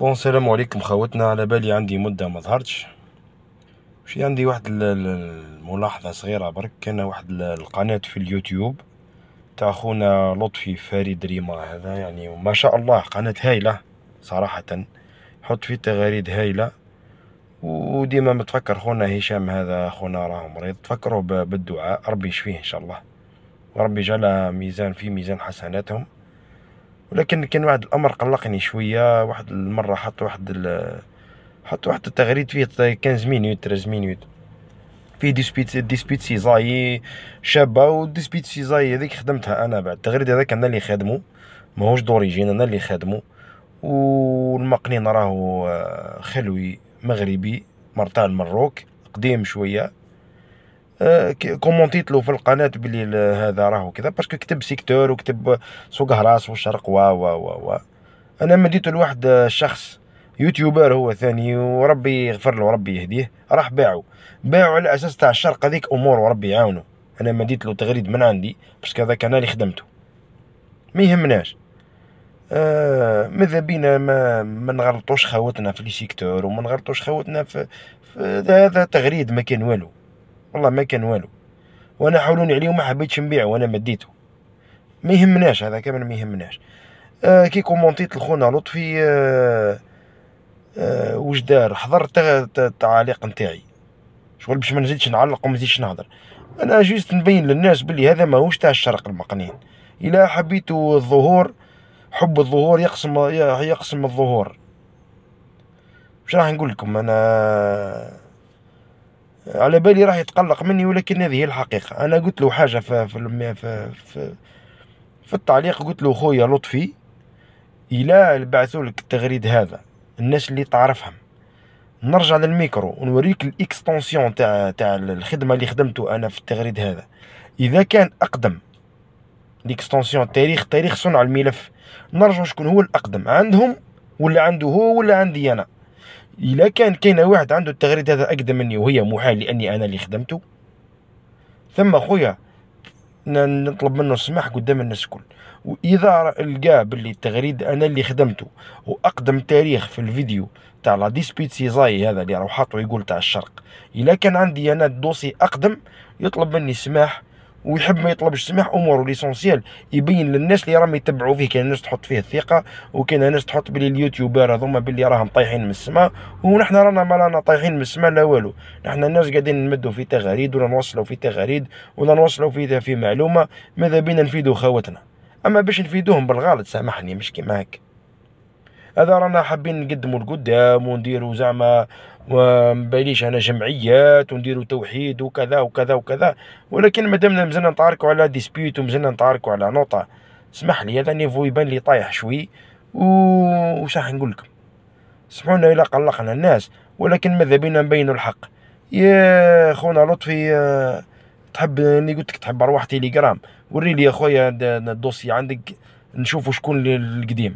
بون السلام عليكم خوتنا على بالي عندي مده ما ظهرتش شي عندي واحد الملاحظه صغيره برك كان واحد القناه في اليوتيوب تاع خونا لطفي فريد ريما هذا يعني ما شاء الله قناه هايله صراحه حط في تغاريد هايله وديما متفكر خونا هشام هذا خونا راه مريض تفكروا بالدعاء ربي يشفيه ان شاء الله وربي جعله ميزان في ميزان حسناتهم ولكن كان واحد الامر قلقني شويه واحد المره حط واحد ال... حط واحد التغريد فيه 15 مينوت 13 مينوت فيه ديسبيت ديسبيت سيزاي شابه وديسبيت سيزاي هذيك خدمتها انا بعد التغريد هذاك انا اللي خادمه ماهوش دوريجين انا اللي خادمه والمقنين راهو آه، خلوي مغربي مرتال المروك قديم شويه آه، كومونتيت له في القناه بلي هذا راهو كذا باسكو كتب سيكتور وكتب سوق هراس والشرق و و و و انا مديت لواحد شخص يوتيوبر هو ثاني وربي يغفر له وربي يهديه راح باعو باعو على اساس تاع الشرق هذيك امور وربي يعاونه انا مديت له تغريد من عندي باسكو هذاك انا اللي خدمته ما يهمناش آه ماذا بينا ما, ما نغلطوش خوتنا في لي سيكتور وما نغلطوش خوتنا في, في هذا تغريد ما كان والو والله ما كان والو وانا حولوني عليه وما حبيتش نبيعه وانا مديته ما يهمناش هذا كامل ما يهمناش آه كي كومونتيت لخونا لطفي آه آه واش دار حضر التعليق نتاعي شغل باش ما نزيدش نعلق وما نزيدش نهضر انا جوست نبين للناس بلي هذا ماهوش تاع الشرق المقنين الا حبيتوا الظهور حب الظهور يقسم يقسم الظهور مش راح نقول لكم انا على بالي راح يتقلق مني ولكن هذه هي الحقيقة أنا قلت له حاجة في في في, في التعليق قلت له خويا لطفي إلا بعثوا لك التغريد هذا الناس اللي تعرفهم نرجع للميكرو ونوريك الاكستنسيون تاع تاع الخدمه اللي خدمته انا في التغريد هذا اذا كان اقدم الاكستنسيون تاريخ تاريخ صنع الملف نرجع شكون هو الاقدم عندهم ولا عنده هو ولا عندي انا الا كان كاين واحد عنده التغريد هذا اقدم مني وهي محال لاني انا اللي خدمته ثم خويا نطلب منه السماح قدام الناس الكل واذا لقى باللي التغريد انا اللي خدمته واقدم تاريخ في الفيديو تاع لا ديسبيتسيزاي هذا اللي راهو حاطه يقول تاع الشرق الا كان عندي انا الدوسي اقدم يطلب مني سماح ويحب ما يطلبش سماح امور ليسونسيال يبين للناس اللي راهم يتبعوا فيه كاين ناس تحط فيه الثقه وكاين ناس تحط بلي اليوتيوبر هذوما بلي راهم طايحين من السماء ونحن رانا ما رانا طايحين من السماء لا والو نحن الناس قاعدين نمدوا في تغاريد ولا نوصلوا في تغاريد ولا نوصلوا في في معلومه ماذا بينا نفيدوا خواتنا اما باش نفيدوهم بالغلط سامحني مش كيما هكا هذا رانا حابين نقدموا لقدام ونديروا زعما ومباليش انا جمعيات ونديروا توحيد وكذا وكذا وكذا ولكن مادامنا مازلنا نتعاركوا على ديسبيوت ومازلنا نتعاركوا على نوطه اسمح لي هذا نيفو يبان لي طايح شوي و وصح نقول لكم سمحونا الا قلقنا الناس ولكن ماذا بينا نبينوا الحق يا خونا لطفي تحب اني قلت لك تحب ارواح تيليجرام وري لي يا خويا الدوسي عندك نشوفوا شكون القديم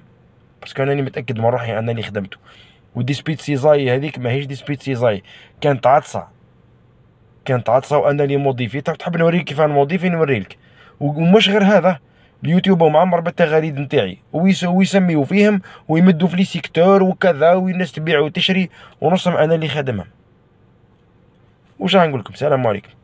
باسكو انني متاكد من روحي انني خدمته ودي سبيد سيزاي هذيك ماهيش دي سبيد سيزاي كانت عطسه كانت عطسه لي موديفي تحب نوريك كيف انا نوريلك ومش غير هذا اليوتيوب معمر بالتغاريد نتاعي ويسميو فيهم ويمدوا في لي سيكتور وكذا والناس تبيع وتشري ونصهم انا اللي خادمهم وش نقول لكم السلام عليكم